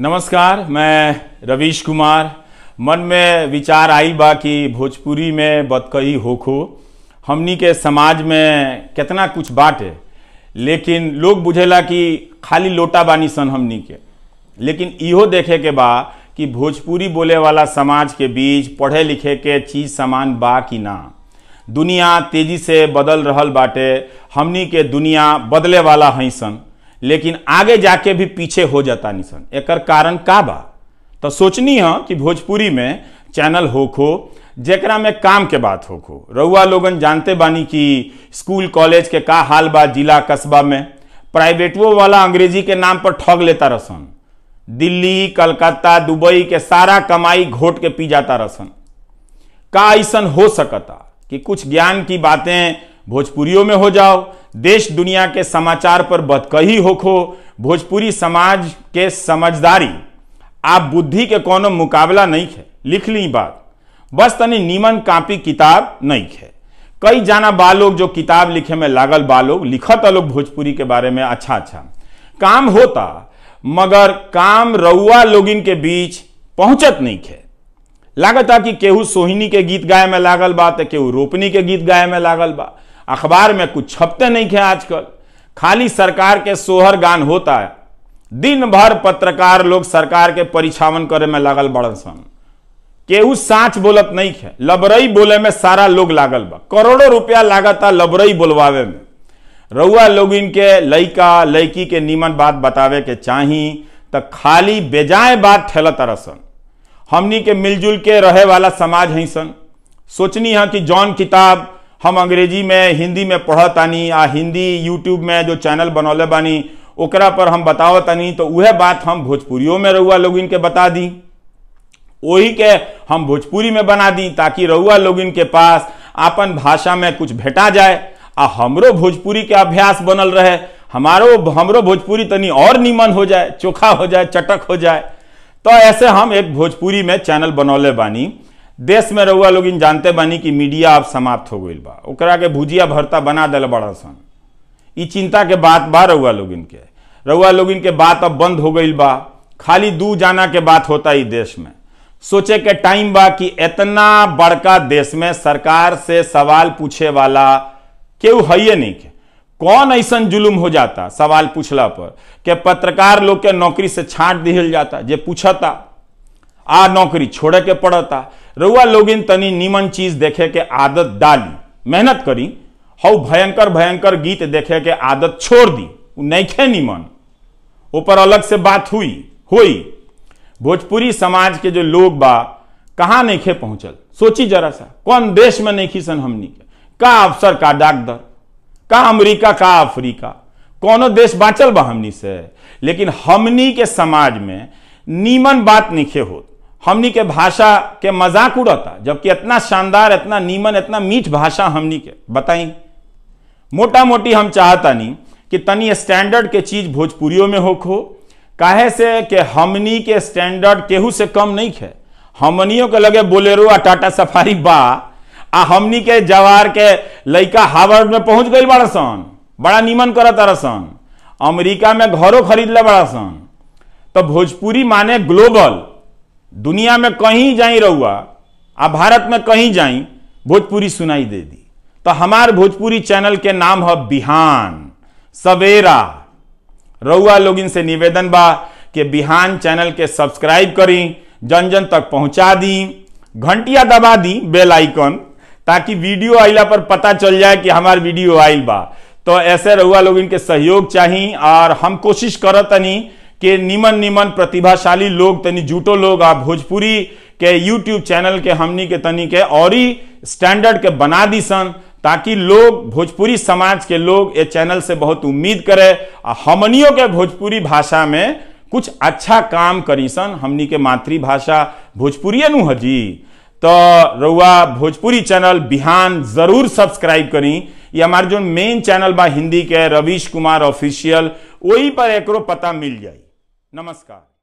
नमस्कार मैं रवीश कुमार मन में विचार आई बा कि भोजपुरी में बतकही होखो हमनी के समाज में कितना कुछ बाटे लेकिन लोग बुझेला कि खाली लोटा बानी सन हमनी के लेकिन इहो देखे के बा कि भोजपुरी बोले वाला समाज के बीच पढ़े लिखे के चीज़ समान बा कि ना दुनिया तेजी से बदल रहल बाटे हमनी के दुनिया बदले वाला है सन लेकिन आगे जाके भी पीछे हो जाता निशन एकर कारण का बा तो सोचनी है कि भोजपुरी में चैनल होखो जरा में काम के बात होखो रउआ लोगन जानते बानी कि स्कूल कॉलेज के का हाल बा जिला कस्बा में प्राइवेटो वाला अंग्रेजी के नाम पर ठग लेता रसन दिल्ली कलकत्ता दुबई के सारा कमाई घोट के पी जाता रसन का ऐसा हो सकता कि कुछ ज्ञान की बातें भोजपुरियों में हो जाओ देश दुनिया के समाचार पर बतकही होखो भोजपुरी समाज के समझदारी आप बुद्धि के कोनो मुकाबला नहीं है लिख ली बात बस तनी नीमन कापी किताब नहीं है कई जाना बालोग लोग जो किताब लिखे में लागल बालोग लोग लिखत लोग भोजपुरी के बारे में अच्छा अच्छा काम होता मगर काम रउआ लोगिन के बीच पहुंचत नहीं है लागत कि केहू सोहिनी के गीत गाए में लागल बा तो केहू रोपनी के गीत गाए में लागल बा अखबार में कुछ छपते नहीं थे आजकल खाली सरकार के सोहर गान होता है दिन भर पत्रकार लोग सरकार के परिछावन करे में लागल बड़न सन केहू साँच बोलत नहीं है लबरई बोले में सारा लोग लागल बा करोड़ों रुपया लागत आ लबरई बोलवावे में रउआ लोग इनके लड़का लड़की के नीमन बात बतावे के चाही तो खाली बेजाय बात ठेलत रसन हमनी के मिलजुल के रहे वाला समाज है सन सोचनी है कि जौन किताब हम अंग्रेजी में हिंदी में पढ़ तानी आ हिंदी यूट्यूब में जो चैनल बनौले बानी ओकरा पर हम बताव तानी तो वह बात हम भोजपुरियों में रहुआ लोग इनके बता दी वही के हम भोजपुरी में बना दी ताकि रहुआ लोग इनके पास अपन भाषा में कुछ भेटा जाए आ हमरो भोजपुरी के अभ्यास बनल रहे हमारो हमरो भोजपुरी तनी और नीमन हो जाए चोखा हो जाए चटक हो जाए तो ऐसे हम एक भोजपुरी में चैनल बनौले बानी देश में रहुआ लोग इन जानते बनी कि मीडिया अब समाप्त हो गई बा के भुजिया भरता बना दिल बड़ा सन चिंता के बात बा रउआ लोग इनके रउआ लोग इनके बात अब बंद हो गई बा खाली दू जाना के बात होता ही देश में सोचे के टाइम बा कि इतना बड़का देश में सरकार से सवाल पूछे वाला केव है नहीं के कौन ऐसा जुलुम हो जाता सवाल पूछला पर के पत्रकार लोग के नौकरी से छांट दिल जाता जे पूछता आ नौकरी छोड़े के पड़ता रउआ लोगिन तनी नीमन चीज देखे के आदत डाली मेहनत करी हौ भयंकर भयंकर गीत देखे के आदत छोड़ दी नहीं खे नीमन ऊपर अलग से बात हुई हुई भोजपुरी समाज के जो लोग बा कहाँ खे पहुंचल सोची जरा सा कौन देश में नहीं सन हमनी के का अफसर का डाकदर का अमेरिका का अफ्रीका कोनो देश बाँचल बा हमनी से लेकिन हमनी के समाज में नीमन बात नहीं होत हमनी के भाषा के मजाक उड़ाता जबकि इतना शानदार इतना नीमन इतना मीठ भाषा हमनी के बताई मोटा मोटी हम चाहता नहीं कि तनी स्टैंडर्ड के चीज भोजपुरियों में हो खो काहे से के हमनी के स्टैंडर्ड केहू से कम नहीं है हमनियों के लगे बोलेरो आ टाटा सफारी बा आ हमनी के जवार के लड़का हार्वर्ड में पहुंच गई बड़ा सन बड़ा नीमन कर अमेरिका में घरों खरीद ले बड़ा सन तो भोजपुरी माने ग्लोबल दुनिया में कहीं जाई रहुआ आ भारत में कहीं जाई भोजपुरी सुनाई दे दी तो हमार भोजपुरी चैनल के नाम है बिहान सवेरा रउआ लोग इनसे निवेदन बा कि बिहान चैनल के सब्सक्राइब करी जन जन तक पहुंचा दी घंटिया दबा दी बेल आइकन ताकि वीडियो आइला पर पता चल जाए कि हमार वीडियो आइल बा तो ऐसे रउआ लोग इनके सहयोग चाहिए और हम कोशिश करतनी के निमन निमन प्रतिभाशाली लोग तनी जूटो लोग आ भोजपुरी के यूट्यूब चैनल के हमनी के तनी के और ही स्टैंडर्ड के बना दी सन ताकि लोग भोजपुरी समाज के लोग ये चैनल से बहुत उम्मीद करे आ हमनियों के भोजपुरी भाषा में कुछ अच्छा काम करी सन हमनी के मातृभाषा भोजपुरी नु हजी तो रउआ भोजपुरी चैनल बिहान जरूर सब्सक्राइब करी ये हमारे जो मेन चैनल बा हिंदी के रवीश कुमार ऑफिशियल वही पर एकरो पता मिल जाए नमस्कार